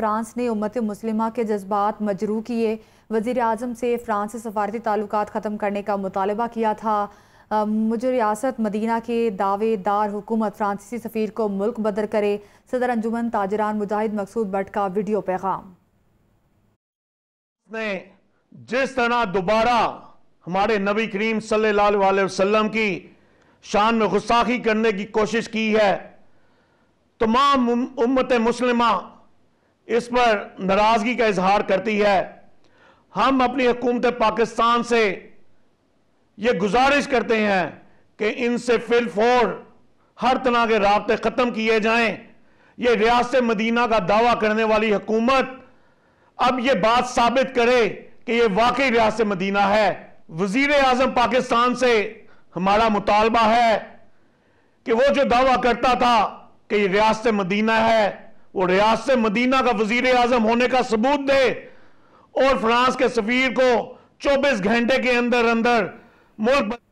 France ने उम्मत मुस्लिम के जज्बात मजरू किए वजीर अजम से फ्रांस से सफारती ताल्लुक ख़त्म करने का मुतालबा किया था मुझे रियासत मदीना के दावेदार हुकूमत फ्रांसीसी सफ़ीर को मुल्क बदर करे सदर अंजुमन ताजरान मुजाहिद मकसूद भट्ट का वीडियो पैगाम ने जिस तरह दोबारा हमारे नबी करीम सल्लाम की शान में गुस्साखी करने की कोशिश की है तमाम उम्मत मुस्लिमा इस पर नाराजगी का इजहार करती है हम अपनी हुकूमत पाकिस्तान से ये गुजारिश करते हैं कि इनसे फिल फोर हर तरह के रबते ख़त्म किए जाएं ये रियासत मदीना का दावा करने वाली हुकूमत अब ये बात साबित करे कि ये वाकई रियासत मदीना है वजीर अजम पाकिस्तान से हमारा मुतालबा है कि वो जो दावा करता था कि ये रियासत मदीना है वो रियाज से मदीना का वजीर आजम होने का सबूत दे और फ्रांस के सफीर को 24 घंटे के अंदर अंदर मुल्क